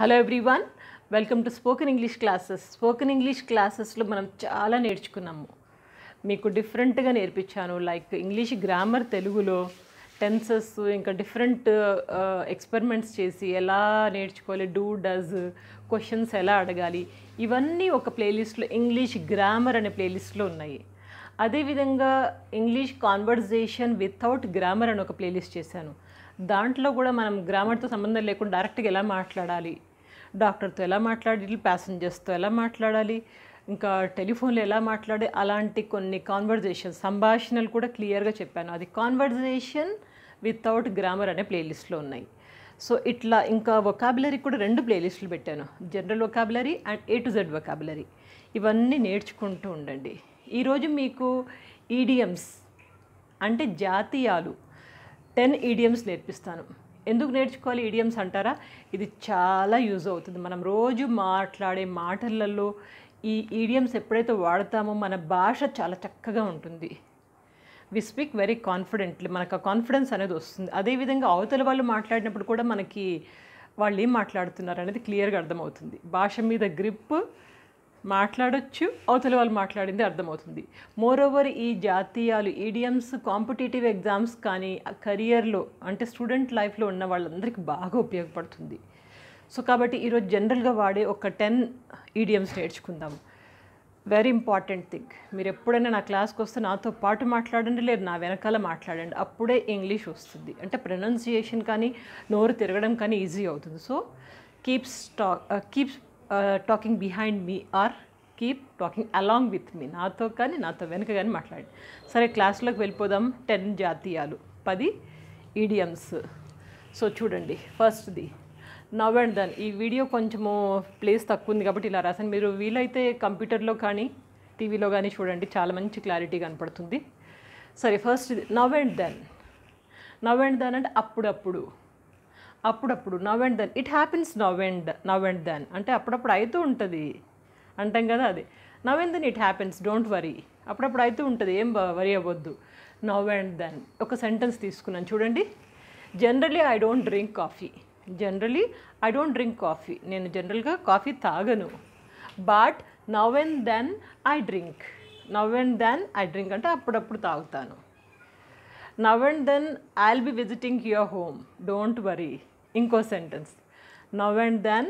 Hello everyone welcome to spoken English classes spoken English క్లాసెస్లో మనం చాలా నేర్చుకున్నాము మీకు డిఫరెంట్గా నేర్పించాను లైక్ ఇంగ్లీష్ గ్రామర్ తెలుగులో టెన్సెస్ ఇంకా డిఫరెంట్ ఎక్స్పెరిమెంట్స్ uh, చేసి ఎలా నేర్చుకోవాలి డూ డజ్ క్వశ్చన్స్ ఎలా అడగాలి ఇవన్నీ ఒక ప్లేలిస్ట్లో ఇంగ్లీష్ గ్రామర్ అనే ప్లేలిస్ట్లో ఉన్నాయి అదేవిధంగా ఇంగ్లీష్ కాన్వర్జేషన్ వితౌట్ గ్రామర్ అని ఒక ప్లేలిస్ట్ చేశాను దాంట్లో కూడా మనం గ్రామర్తో సంబంధం లేకుండా డైరెక్ట్గా ఎలా మాట్లాడాలి డాక్టర్తో ఎలా మాట్లాడాలి ప్యాసింజర్స్తో ఎలా మాట్లాడాలి ఇంకా టెలిఫోన్లో ఎలా మాట్లాడే అలాంటి కొన్ని కాన్వర్జేషన్ సంభాషణలు కూడా క్లియర్గా చెప్పాను అది కాన్వర్జేషన్ వితౌట్ గ్రామర్ అనే ప్లేలిస్ట్లో ఉన్నాయి సో ఇట్లా ఇంకా వొకాబులరీ కూడా రెండు ప్లేలిస్టులు పెట్టాను general vocabulary and A to Z vocabulary ఇవన్నీ నేర్చుకుంటూ ఉండండి ఈరోజు మీకు ఈడియమ్స్ అంటే జాతీయాలు టెన్ ఈడియమ్స్ నేర్పిస్తాను ఎందుకు నేర్చుకోవాలి ఈడియమ్స్ అంటారా ఇది చాలా యూజ్ అవుతుంది మనం రోజు మాట్లాడే మాటలలో ఈ ఈడియమ్స్ ఎప్పుడైతే వాడతామో మన భాష చాలా చక్కగా ఉంటుంది వి స్పీక్ వెరీ కాన్ఫిడెంట్లీ మనకు ఆ కాన్ఫిడెన్స్ అనేది వస్తుంది అదేవిధంగా అవతల వాళ్ళు మాట్లాడినప్పుడు కూడా మనకి వాళ్ళు ఏం మాట్లాడుతున్నారు అనేది క్లియర్గా అర్థమవుతుంది భాష మీద గ్రిప్ మాట్లాడొచ్చు అవతల వాళ్ళు మాట్లాడింది అర్థమవుతుంది మోరోవర్ ఈ జాతీయాలు ఈడియమ్స్ కాంపిటేటివ్ ఎగ్జామ్స్ కానీ కెరియర్లో అంటే స్టూడెంట్ లైఫ్లో ఉన్న వాళ్ళందరికీ బాగా ఉపయోగపడుతుంది సో కాబట్టి ఈరోజు జనరల్గా వాడే ఒక టెన్ ఈడియమ్స్ నేర్చుకుందాం వెరీ ఇంపార్టెంట్ థింగ్ మీరు ఎప్పుడైనా నా క్లాస్కి వస్తే నాతో పాటు మాట్లాడండి లేదు నా వెనకాల మాట్లాడండి అప్పుడే ఇంగ్లీష్ వస్తుంది అంటే ప్రొనౌన్సియేషన్ కానీ నోరు తిరగడం కానీ ఈజీ అవుతుంది so keeps talk keeps talking behind me or keep talking along with me నాతో కానీ నాతో వెనుక కానీ మాట్లాడి సరే క్లాస్లోకి వెళ్ళిపోదాం టెన్ జాతీయాలు పది ఈడియమ్స్ సో చూడండి ఫస్ట్ది నవ్ అండ్ దన్ ఈ వీడియో కొంచెము ప్లేస్ తక్కువ ఉంది కాబట్టి ఇలా రాసాను మీరు వీలైతే కంప్యూటర్లో కానీ టీవీలో కానీ చూడండి చాలా మంచి క్లారిటీ కనపడుతుంది సరే first now and then now and then అంటే అప్పుడప్పుడు అప్పుడప్పుడు now and then it happens now and now and then అంటే అప్పుడప్పుడు అవుతూ ఉంటుంది అంటాం కదా అది now and then it happens don't worry అప్పుడప్పుడు అవుతూ ఉంటుంది ఏం వరీ అవ్వద్దు నవ్ అండ్ దెన్ ఒక సెంటెన్స్ తీసుకున్నాను చూడండి generally I don't drink coffee generally I don't drink coffee నేను జనరల్గా కాఫీ తాగను but now and then I drink now and then I drink అంటే అప్పుడప్పుడు తాగుతాను now and then I will be visiting your home don't worry ఇంకో sentence now and then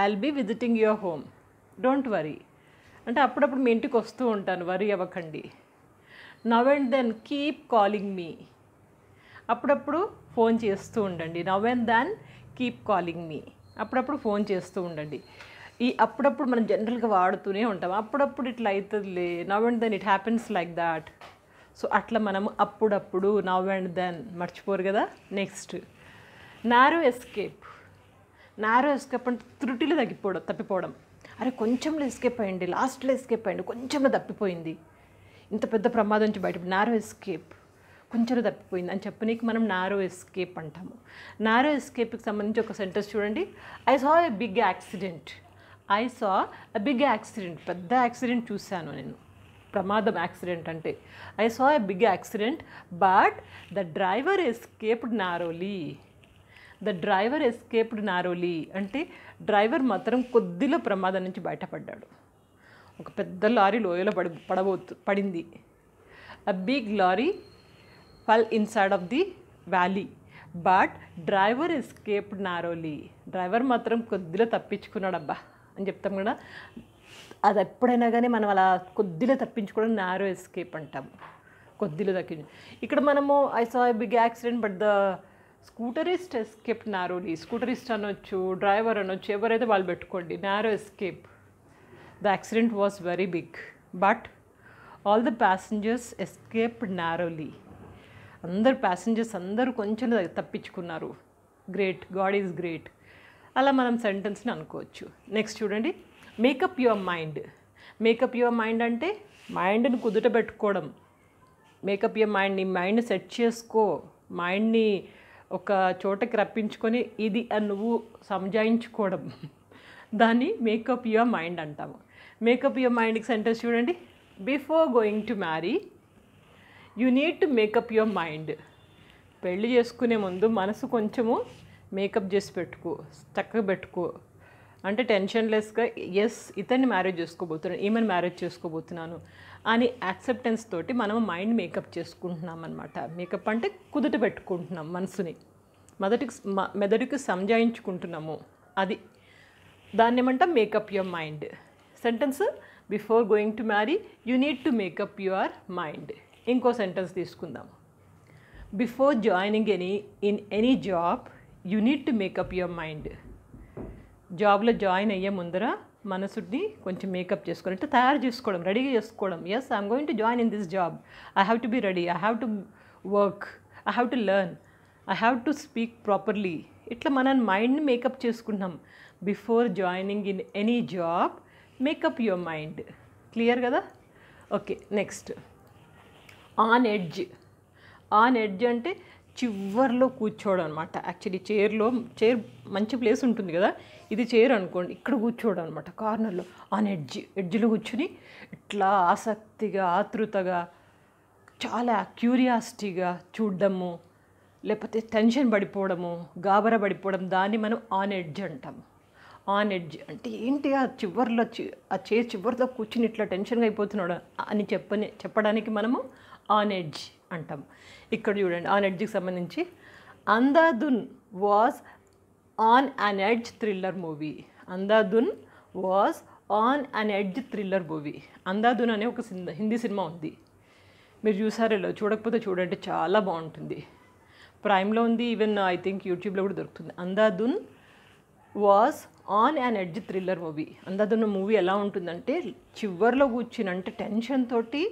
I will be visiting your home don't worry అంటే అప్పుడప్పుడు మీ ఇంటికి వస్తూ ఉంటాను వరీ అవ్వకండి now and then keep calling me అప్పుడప్పుడు ఫోన్ చేస్తూ ఉండండి now and then keep calling me అప్పుడప్పుడు ఫోన్ చేస్తూ ఉండండి ఈ అప్పుడప్పుడు మనం జనరల్గా వాడుతూనే ఉంటాం అప్పుడప్పుడు ఇట్లా అవుతుందిలే now and then it happens like that so అట్లా మనం అప్పుడప్పుడు నవ్ అండ్ దెన్ మర్చిపోరు కదా next narrow escape narrow escape అంటే త్రుటిలో తగ్గిపోవడం తప్పిపోవడం అరే కొంచెంలో ఎస్కేప్ అయ్యండి లాస్ట్లో ఎస్కేప్ అయ్యండి కొంచెంలో తప్పిపోయింది ఇంత పెద్ద ప్రమాదం నుంచి బయట నారో ఎస్కేప్ కొంచెంలో తప్పిపోయింది అని చెప్పనీకి మనం నారో ఎస్కేప్ అంటాము నారో ఎస్కేప్కి సంబంధించి ఒక సెంటెన్స్ చూడండి I saw a big accident I saw a big accident పెద్ద యాక్సిడెంట్ చూశాను నేను ప్రమాదం యాక్సిడెంట్ అంటే I saw a big accident but the driver escaped narrowly the driver escaped narrowly అంటే డ్రైవర్ మాత్రం కొద్దిలో ప్రమాదం నుంచి బయటపడ్డాడు ఒక పెద్ద లారీ లోయలో పడి పడబోతు పడింది a big lorry fell inside of the valley but driver escaped narrowly driver మాత్రం కొద్దిలో తప్పించుకున్నాడు అబ్బా అని చెప్తాం కదా అది ఎప్పుడైనా కానీ మనం అలా కొద్దిలో తప్పించుకోవడం నారో ఎస్కేప్ అంటాం కొద్దిలో తగ్గించు ఇక్కడ మనము I saw big accident but the scooterist escape narrowly scooterist అనొచ్చు డ్రైవర్ అనొచ్చు ఎవరైతే వాళ్ళు పెట్టుకోండి narrow escape the accident was very big but all the passengers escape narrowly అందరు ప్యాసింజర్స్ అందరూ కొంచెం తప్పించుకున్నారు గ్రేట్ గాడ్ ఈజ్ గ్రేట్ అలా మనం సెంటెన్స్ని అనుకోవచ్చు నెక్స్ట్ చూడండి make up your mind make up your mind అంటే మైండ్ని కుదుట పెట్టుకోవడం మేకప్ యువర్ మైండ్ నీ మైండ్ సెట్ చేసుకో మైండ్ని ఒక చోటకి రప్పించుకొని ఇది అని నువ్వు సంజాయించుకోవడం దాన్ని మేకప్ యువర్ మైండ్ అంటాము మేకప్ యువర్ మైండ్కి సెంటర్ చూడండి before going to marry you need to make up your mind పెళ్ళి చేసుకునే ముందు మనసు కొంచెము మేకప్ చేసి పెట్టుకో చక్కగా పెట్టుకో అంటే టెన్షన్లెస్గా ఎస్ ఇతన్ని మ్యారేజ్ చేసుకోబోతున్నాను ఈమెను మ్యారేజ్ చేసుకోబోతున్నాను అని యాక్సెప్టెన్స్ తోటి మనం మైండ్ మేకప్ చేసుకుంటున్నాం అనమాట మేకప్ అంటే కుదుట పెట్టుకుంటున్నాం మనసుని మొదటికి మెదడుకి సంజాయించుకుంటున్నాము అది దాన్ని ఏమంటాం make up your mind sentence before going to marry you need to make up your mind ఇంకో సెంటెన్స్ తీసుకుందాం before joining any in any job you need to make up your mind జాబ్లో జాయిన్ అయ్యే ముందర మనసుని కొంచెం మేకప్ చేసుకోవడం అంటే తయారు చేసుకోవడం రెడీ చేసుకోవడం yes I'm going to join in this job I have to be ready I have to work I have to learn I have to speak properly ఇట్లా మన మైండ్ని మేకప్ చేసుకుంటున్నాం before joining in any job make up your mind clear కదా okay next on edge on edge అంటే చివర్లో కూర్చోడు అనమాట actually చైర్లో చైర్ మంచి ప్లేస్ ఉంటుంది కదా ఇది చైర్ అనుకోండి ఇక్కడ కూర్చోడు అనమాట కార్నర్లో ఆన్ ఎడ్జ్ ఎడ్జ్లో కూర్చుని ఇట్లా ఆసక్తిగా ఆతృతగా చాలా క్యూరియాసిటీగా చూడడము లేకపోతే టెన్షన్ పడిపోవడము గాబర పడిపోవడం దాన్ని మనం ఆన్ ఎడ్జ్ అంటాము ఆన్ ఎడ్జ్ అంటే ఏంటి ఆ చివరిలో ఆ చైర్ చివరిలో కూర్చుని ఇట్లా టెన్షన్గా అయిపోతున్నాడు అని చెప్పని చెప్పడానికి మనము ఆన్ ఎడ్జ్ అంటాం ఇక్కడ చూడండి ఆన్ ఎడ్జ్కి సంబంధించి Andhadhun was on an edge thriller movie Andhadhun was on an edge thriller movie Andhadhun అనే ఒక హిందీ సినిమా ఉంది మీరు చూసారో చూడకపోతే చూడండి చాలా బాగుంటుంది ప్రైమ్లో ఉంది ఈవెన్ ఐ థింక్ యూట్యూబ్లో కూడా దొరుకుతుంది Andhadhun was on an edge thriller movie అందాదున్న మూవీ ఎలా ఉంటుందంటే చివరిలో కూర్చుని అంటే టెన్షన్ తోటి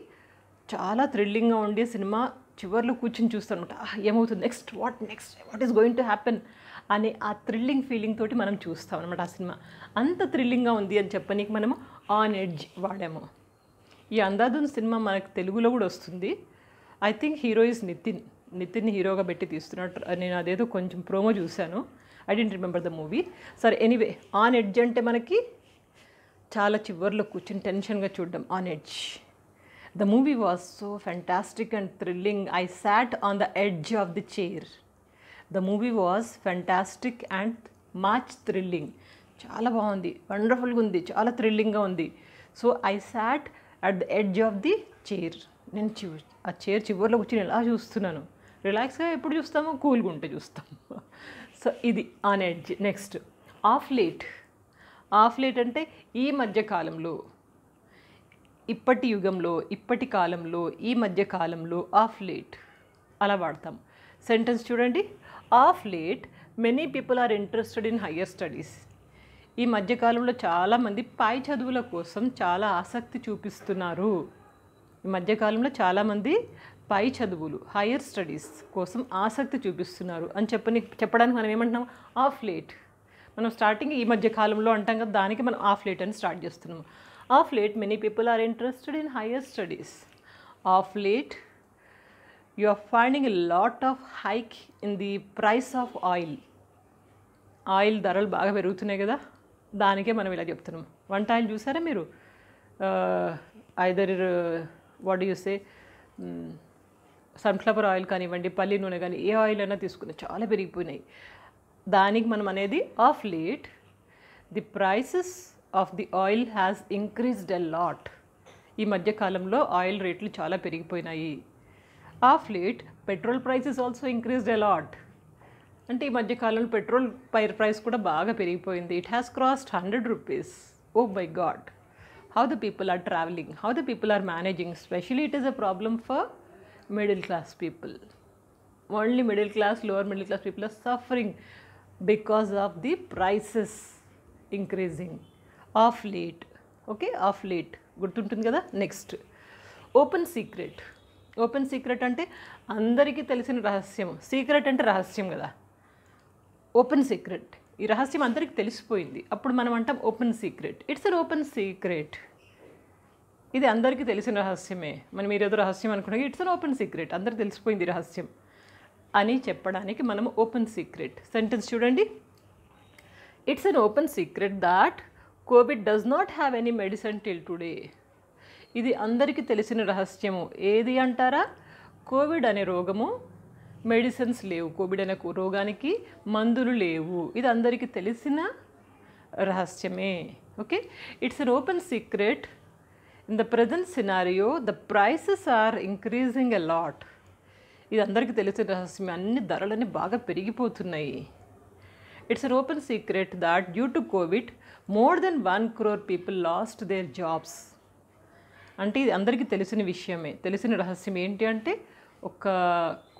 చాలా థ్రిల్లింగ్గా ఉండి సినిమా చివరిలో కూర్చొని చూస్తానమాట ఏమవుతుంది next what next what is going to happen అనే ఆ థ్రిల్లింగ్ ఫీలింగ్ తోటి మనం చూస్తాం అనమాట ఆ సినిమా అంత థ్రిల్లింగ్గా ఉంది అని చెప్పనీకి మనము ఆన్ ఎడ్జ్ వాడాము ఈ అందాదున్ సినిమా మనకు తెలుగులో కూడా వస్తుంది I think hero is Nitin Nitin హీరోగా పెట్టి తీస్తున్నట్టు నేను అదేదో కొంచెం ప్రోమో చూశాను I didn't remember the movie సరే ఎనీవే ఆన్ ఎడ్జ్ అంటే మనకి చాలా చివరిలో కూర్చొని టెన్షన్గా చూడడం on edge the movie was so fantastic and thrilling I sat on the edge of the chair the movie was fantastic and much thrilling చాలా బాగుంది వండర్ఫుల్గా ఉంది చాలా థ్రిల్లింగ్గా ఉంది so I sat at the edge of the chair నేను చివ ఆ చైర్ చివరిలో కూర్చొని ఎలా చూస్తున్నాను రిలాక్స్గా ఎప్పుడు చూస్తామో కూల్గా ఉంటే చూస్తాము సో ఇది on edge next of late of late అంటే ఈ మధ్య కాలంలో ఇప్పటి యుగంలో ఇప్పటి కాలంలో ఈ మధ్య కాలంలో ఆఫ్ లేట్ అలా వాడతాం సెంటెన్స్ చూడండి of late many people are interested in higher studies ఈ మధ్యకాలంలో చాలామంది పై చదువుల కోసం చాలా ఆసక్తి చూపిస్తున్నారు ఈ మధ్యకాలంలో చాలామంది పై చదువులు హయ్యర్ స్టడీస్ కోసం ఆసక్తి చూపిస్తున్నారు అని చెప్పని చెప్పడానికి మనం ఏమంటున్నాం ఆఫ్ లేట్ మనం స్టార్టింగ్ ఈ మధ్య కాలంలో అంటాం కదా దానికి మనం ఆఫ్ లేట్ అని స్టార్ట్ చేస్తున్నాం of late many people are interested in higher studies of late you are finding a lot of hike in the price of oil. Oil ధరలు బాగా పెరుగుతున్నాయి కదా దానికే మనం ఇలా చెప్తున్నాం వంట ఆయిల్ చూసారా మీరు ఐదర్ వాట్ చూస్తే సన్ఫ్లవర్ ఆయిల్ కానివ్వండి పల్లి నూనె కానీ ఏ ఆయిల్ అయినా తీసుకున్నా చాలా పెరిగిపోయినాయి దానికి మనం అనేది of late the prices of the oil has increased a lot ఈ మధ్యకాలంలో ఆయిల్ రేట్లు చాలా పెరిగిపోయినాయి of late petrol prices is also increased a lot అంటే ఈ మధ్యకాలంలో పెట్రోల్ పైర్ ప్రైస్ కూడా బాగా పెరిగిపోయింది it has crossed hundred rupees oh my god how the people are travelling how the people are managing specially it is a problem for middle class people only middle class lower middle class people are suffering because of the prices increasing of late okay of late గుర్తుంటుంది కదా next open secret open secret అంటే అందరికీ తెలిసిన రహస్యం secret అంటే రహస్యం కదా open secret ఈ రహస్యం అందరికీ తెలిసిపోయింది అప్పుడు మనం అంటాం open secret it's an open secret ఇది అందరికీ తెలిసిన రహస్యమే మనం ఏదో రహస్యం అనుకున్నా ఇట్స్ అన్ ఓపెన్ సీక్రెట్ అందరు తెలిసిపోయింది రహస్యం అని చెప్పడానికి మనం ఓపెన్ సీక్రెట్ సెంటెన్స్ చూడండి it's an open secret that Covid does not have any medicine till today ఇది అందరికీ తెలిసిన రహస్యము ఏది అంటారా కోవిడ్ అనే రోగము మెడిసిన్స్ లేవు కోవిడ్ అనే రోగానికి మందులు లేవు ఇది అందరికీ తెలిసిన రహస్యమే okay it's an open secret in the present scenario the prices are increasing a lot ఇది అందరికీ తెలిసిన రహస్యమే అన్ని ధరలని బాగా పెరిగిపోతున్నాయి it's an open secret that due to Covid more than one crore people lost their jobs అంటే ఇది అందరికీ తెలిసిన విషయమే తెలిసిన రహస్యం ఏంటి అంటే ఒక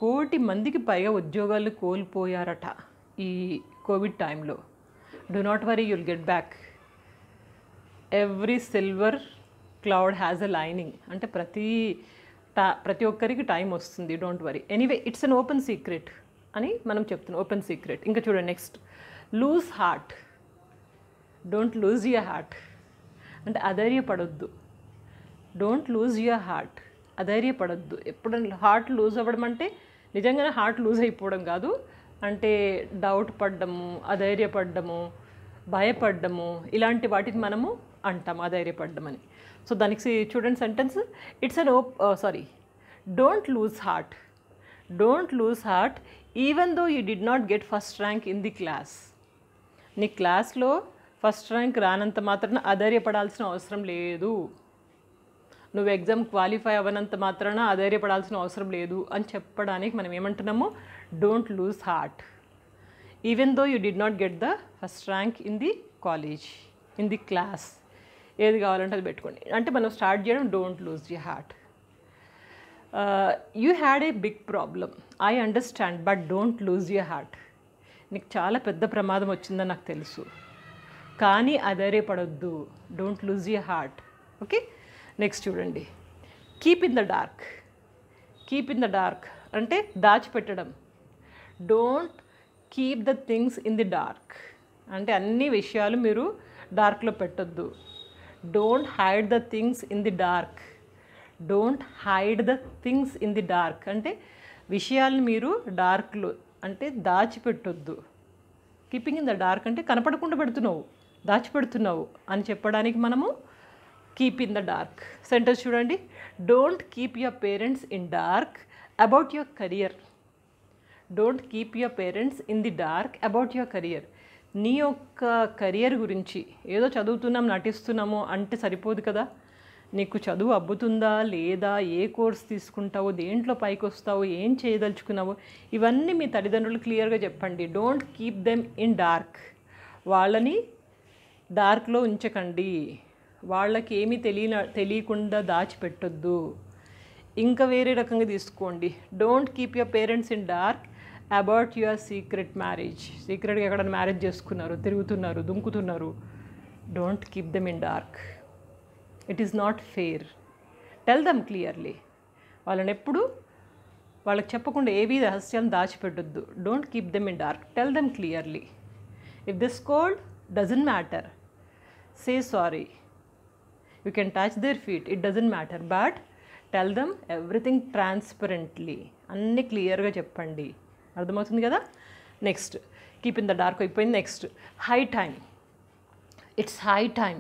కోటి మందికి పైగా ఉద్యోగాలు కోల్పోయారట ఈ కోవిడ్ టైంలో do not worry you'll get back every silver cloud has a lining అంటే ప్రతి టా ప్రతి ఒక్కరికి టైం వస్తుంది don't worry anyway it's an open secret అని మనం చెప్తున్నాం ఓపెన్ సీక్రెట్ ఇంకా చూడండి next lose heart don't lose your heart అంటే అధైర్యపడొద్దు డోంట్ లూజ్ యువర్ హార్ట్ అధైర్యపడద్దు ఎప్పుడైనా హార్ట్ లూజ్ అవ్వడం అంటే నిజంగానే హార్ట్ లూజ్ అయిపోవడం కాదు అంటే డౌట్ పడ్డము అధైర్యపడ్డము భయపడ్డము ఇలాంటి వాటిని మనము అంటాం అధైర్యపడ్డమని సో దానికి చూడండి sentence it's an op sorry don't lose heart don't lose heart even though you did not get first rank in the class నీ క్లాస్లో ఫస్ట్ ర్యాంక్ రానంత మాత్రాన ఆధైర్యపడాల్సిన అవసరం లేదు నువ్వు ఎగ్జామ్ క్వాలిఫై అవ్వనంత మాత్రాన ఆధైర్యపడాల్సిన అవసరం లేదు అని చెప్పడానికి మనం ఏమంటున్నాము don't lose heart even though you did not get the first rank in the college in the class ఏది కావాలంటే అది పెట్టుకోండి అంటే మనం స్టార్ట్ చేయడం don't lose the heart you had a big problem I understand but don't lose you heart నీకు చాలా పెద్ద ప్రమాదం వచ్చిందని నాకు తెలుసు కానీ పడొద్దు don't lose you heart okay next చూడండి keep in the dark keep in the dark అంటే దాచిపెట్టడం don't keep the things in the dark అంటే అన్ని విషయాలు మీరు డార్క్లో పెట్టొద్దు don't hide the things in the dark don't hide the things in the dark అంటే విషయాలను మీరు డార్క్లో అంటే దాచిపెట్టొద్దు కీపింగ్ ఇన్ ద డార్క్ అంటే కనపడకుండా పెడుతున్నావు దాచిపెడుతున్నావు అని చెప్పడానికి మనము keep in the dark center చూడండి don't keep your parents in dark about your career don't keep your parents in the dark about your career నీ యొక్క కెరియర్ గురించి ఏదో చదువుతున్నాం నటిస్తున్నాము అంటే సరిపోదు కదా నీకు చదువు అబ్బుతుందా లేదా ఏ కోర్స్ తీసుకుంటావు దేంట్లో పైకి వస్తావు ఏం చేయదలుచుకున్నావు ఇవన్నీ మీ తల్లిదండ్రులు క్లియర్గా చెప్పండి don't keep them in dark వాళ్ళని డార్క్లో ఉంచకండి వాళ్ళకి ఏమీ తెలియన తెలియకుండా దాచిపెట్టొద్దు ఇంకా వేరే రకంగా తీసుకోండి don't keep your parents in dark about your secret marriage సీక్రెట్గా ఎక్కడైనా మ్యారేజ్ చేసుకున్నారు తిరుగుతున్నారు దుంకుతున్నారు don't keep them in dark it is not fair tell them clearly వాళ్ళని ఎప్పుడు వాళ్ళకి చెప్పకుండా ఏవి రహస్యం దాచిపెట్టద్దు don't keep them in dark tell them clearly if this could doesn't matter say sorry you can touch their feet it doesn't matter but tell them everything transparently అన్నీ క్లియర్గా చెప్పండి అర్థమవుతుంది కదా next keep in the dark అయిపోయింది next high time it's high time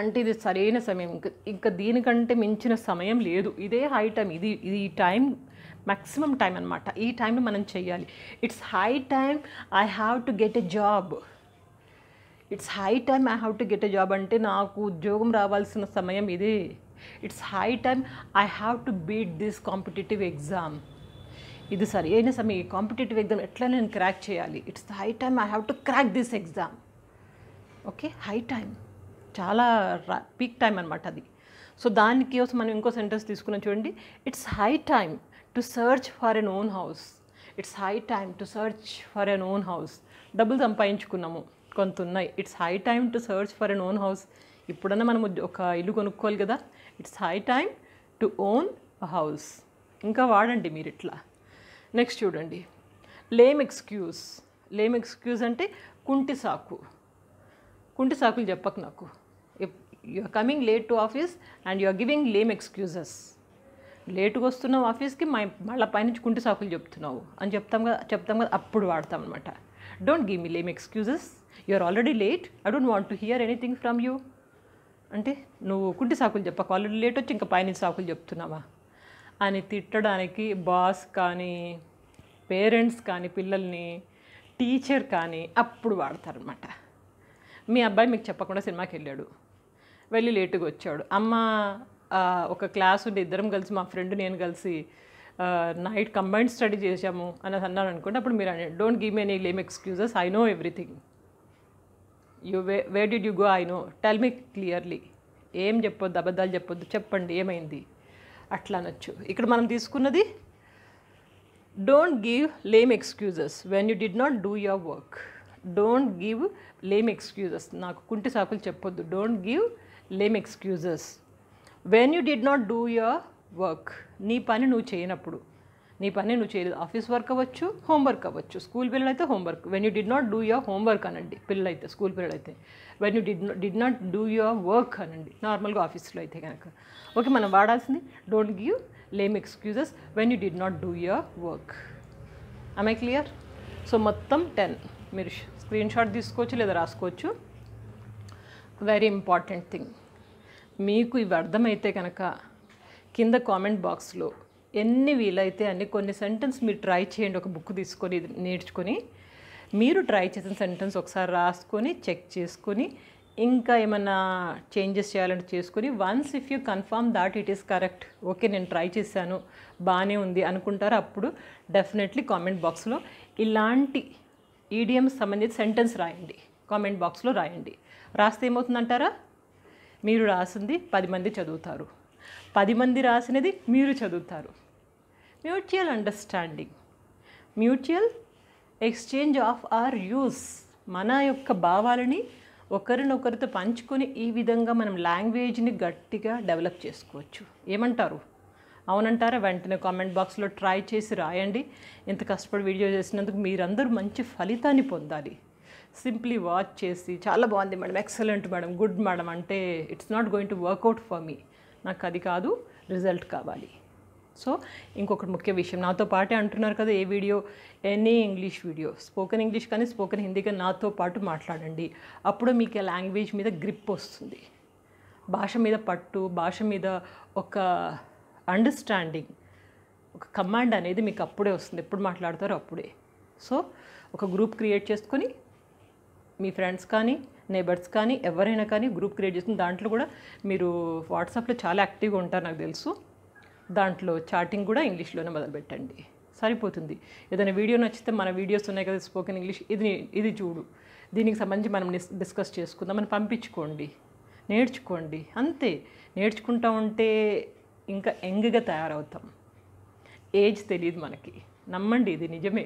అంటే ఇది సరైన సమయం ఇంకా ఇంకా దీనికంటే మించిన సమయం లేదు ఇదే హై టైం ఇది ఇది ఈ టైం మ్యాక్సిమం టైం అనమాట ఈ టైంలో మనం చేయాలి it's high time I have to get a job it's high time I have to get a job అంటే నాకు ఉద్యోగం రావాల్సిన సమయం ఇదే it's high time I have to beat this competitive exam ఇది సరి అయిన సమయం ఈ కాంపిటేటివ్ ఎగ్జామ్ ఎట్లా నేను క్రాక్ చేయాలి it's high time I have to crack this exam okay high time చాలా పీక్ టైం అనమాట అది సో దానికోసం మనం ఇంకో సెంటెన్స్ తీసుకున్నాం చూడండి it's high time to search for an own house it's high time to search for an own house డబ్బులు సంపాదించుకున్నాము కొంత ఉన్నాయి it's high time to search for an own house ఇప్పుడన్నా మనం ఒక ఇల్లు కొనుక్కోవాలి కదా it's high time to own house ఇంకా వాడండి మీరు ఇట్లా నెక్స్ట్ చూడండి లేమ్ ఎక్స్క్యూజ్ లేమ్ ఎక్స్క్యూజ్ అంటే కుంటి సాకు కుంటి సాకులు చెప్పకు నాకు you are coming late to office and you are giving lame excuses లేటుగా వస్తున్నావు ఆఫీస్కి మా మళ్ళీ పైనుంచి కుంటి సాకులు చెప్తున్నావు అని చెప్తాం కదా చెప్తాం కదా అప్పుడు వాడతాం అనమాట don't give me lame excuses you are already late I don't want to hear anything from you అంటే నువ్వు కుంటి సాకులు చెప్పకు ఆల్రెడీ లేట్ వచ్చి ఇంకా పైనుంచి సాకులు చెప్తున్నావా అని తిట్టడానికి బాస్ కానీ పేరెంట్స్ కానీ పిల్లల్ని టీచర్ కానీ అప్పుడు వాడతారనమాట మీ అబ్బాయి మీకు చెప్పకుండా సినిమాకి వెళ్ళాడు వెళ్ళి లేటుగా వచ్చాడు అమ్మ ఒక క్లాస్ ఉండి ఇద్దరం కలిసి మా ఫ్రెండ్ నేను కలిసి నైట్ కంబైన్ స్టడీ చేశాము అని అన్నాను అనుకోండి అప్పుడు మీరు అని don't give any lame excuses I know everything you way way did you go I know tell me clearly ఏం చెప్పొద్దు అబద్ధాలు చెప్పొద్దు చెప్పండి ఏమైంది అట్లా అనొచ్చు ఇక్కడ మనం తీసుకున్నది don't give lame excuses when you did not do your work don't give lame excuses నాకు కుంటి సాకులు చెప్పొద్దు don't give lame excuses when you did not do your work నీ పని నువ్వు చేయనప్పుడు నీ పని నువ్వు చేయలేదు ఆఫీస్ వర్క్ అవ్వచ్చు హోంవర్క్ అవ్వచ్చు స్కూల్ పిల్లలైతే homework when you did not do your homework అనండి పిల్లలైతే స్కూల్ పిల్లలైతే when you did did not do your work అనండి నార్మల్గా ఆఫీస్లో అయితే కనుక ఓకే మనం వాడాల్సింది don't give lame excuses when you did not do your work I clear so మొత్తం టెన్ మీరు స్క్రీన్ షాట్ తీసుకోవచ్చు లేదా రాసుకోవచ్చు వెరీ ఇంపార్టెంట్ థింగ్ మీకు ఇవి అర్థమైతే కనుక కింద కామెంట్ బాక్స్లో ఎన్ని వీలైతే అన్ని కొన్ని సెంటెన్స్ మీరు ట్రై చేయండి ఒక బుక్ తీసుకొని నేర్చుకొని మీరు ట్రై చేసిన సెంటెన్స్ ఒకసారి రాసుకొని చెక్ చేసుకొని ఇంకా ఏమైనా చేంజెస్ చేయాలంటే చేసుకుని once if you confirm that it is correct okay నేను ట్రై చేశాను బాగానే ఉంది అనుకుంటారు అప్పుడు డెఫినెట్లీ కామెంట్ బాక్స్లో ఇలాంటి ఈడిఎం సంబంధించి సెంటెన్స్ రాయండి కామెంట్ బాక్స్లో రాయండి రాస్తే ఏమవుతుందంటారా మీరు రాసింది పది మంది చదువుతారు పది మంది రాసినది మీరు చదువుతారు mutual understanding mutual exchange of our views మన యొక్క భావాలని ఒకరినొకరితో పంచుకొని ఈ విధంగా మనం లాంగ్వేజ్ని గట్టిగా డెవలప్ చేసుకోవచ్చు ఏమంటారు అవునంటారా వెంటనే కామెంట్ బాక్స్లో ట్రై చేసి రాయండి ఇంత కష్టపడి వీడియో చేసినందుకు మీరందరూ మంచి ఫలితాన్ని పొందాలి సింప్లీ వాచ్ చేసి చాలా బాగుంది madam excellent madam good madam అంటే it's not going to work out for me నాకు అది కాదు రిజల్ట్ కావాలి సో ఇంకొకటి ముఖ్య విషయం నాతో పాటే అంటున్నారు కదా ఏ video any English video spoken English కానీ స్పోకెన్ హిందీ కానీ నాతో పాటు మాట్లాడండి అప్పుడు మీకు ఆ లాంగ్వేజ్ మీద గ్రిప్ వస్తుంది భాష మీద పట్టు భాష మీద ఒక అండర్స్టాండింగ్ ఒక కమాండ్ అనేది మీకు అప్పుడే వస్తుంది ఎప్పుడు మాట్లాడతారో అప్పుడే సో ఒక గ్రూప్ క్రియేట్ చేసుకొని మీ ఫ్రెండ్స్ కానీ నేబర్స్ కానీ ఎవరైనా కానీ గ్రూప్ క్రియేట్ చేస్తుంది దాంట్లో కూడా మీరు వాట్సాప్లో చాలా యాక్టివ్గా ఉంటారు నాకు తెలుసు దాంట్లో చాటింగ్ కూడా ఇంగ్లీష్లోనే మొదలుపెట్టండి సరిపోతుంది ఏదైనా వీడియో నచ్చితే మన వీడియోస్ ఉన్నాయి కదా స్పోకెన్ ఇంగ్లీష్ ఇది ఇది చూడు దీనికి సంబంధించి మనం డిస్ డిస్కస్ చేసుకుందాం మనం పంపించుకోండి నేర్చుకోండి అంతే నేర్చుకుంటా ఉంటే ఇంకా యంగ్గా తయారవుతాం ఏజ్ తెలియదు మనకి నమ్మండి ఇది నిజమే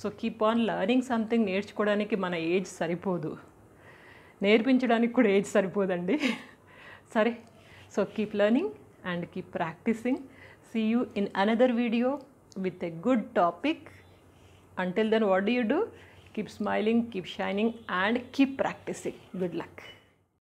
so keep on learning something నేర్చుకోవడానికి మన ఏజ్ సరిపోదు నేర్పించడానికి కూడా ఏజ్ సరిపోదండి సరే so keep learning and keep practising see you in another video with a good topic until then what do you do keep smiling keep shining and keep practising good luck